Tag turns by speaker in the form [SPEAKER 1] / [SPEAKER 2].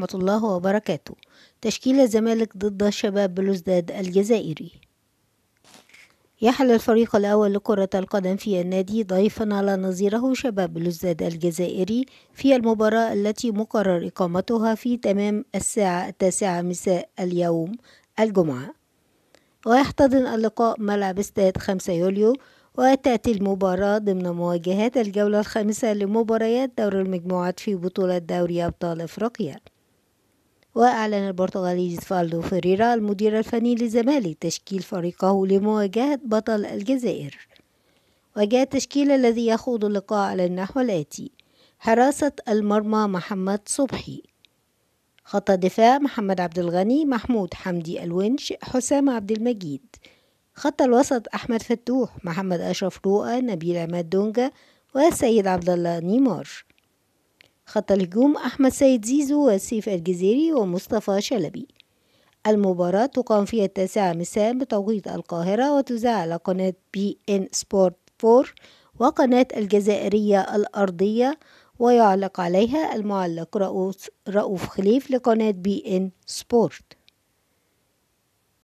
[SPEAKER 1] ورحمة الله وبركاته تشكيل الزمالك ضد شباب بلوزداد الجزائري يحل الفريق الأول لكرة القدم في النادي ضيفا على نظيره شباب بلوزداد الجزائري في المباراة التي مقرر إقامتها في تمام الساعة التاسعة مساء اليوم الجمعة ويحتضن اللقاء ملعب استاد 5 يوليو وتأتي المباراة ضمن مواجهات الجولة الخامسة لمباريات دور المجموعات في بطولة دوري أبطال أفريقيا وأعلن البرتغالي فالدو فريرا المدير الفني للزمالك تشكيل فريقه لمواجهة بطل الجزائر وجاء التشكيل الذي يخوض اللقاء على النحو الآتي حراسة المرمى محمد صبحي خط الدفاع محمد عبد الغني محمود حمدي الونش حسام عبد المجيد خط الوسط أحمد فتوح محمد أشرف رؤى نبيل عماد دونجا والسيد عبد الله نيمار خط الهجوم أحمد سيد زيزو وسيف الجزيري ومصطفى شلبي المباراة تقام في التاسعة مساء بتوقيت القاهرة وتذاع على قناة بي إن سبورت 4 وقناة الجزائرية الأرضية ويعلق عليها المعلق رؤوف خليف لقناة بي إن سبورت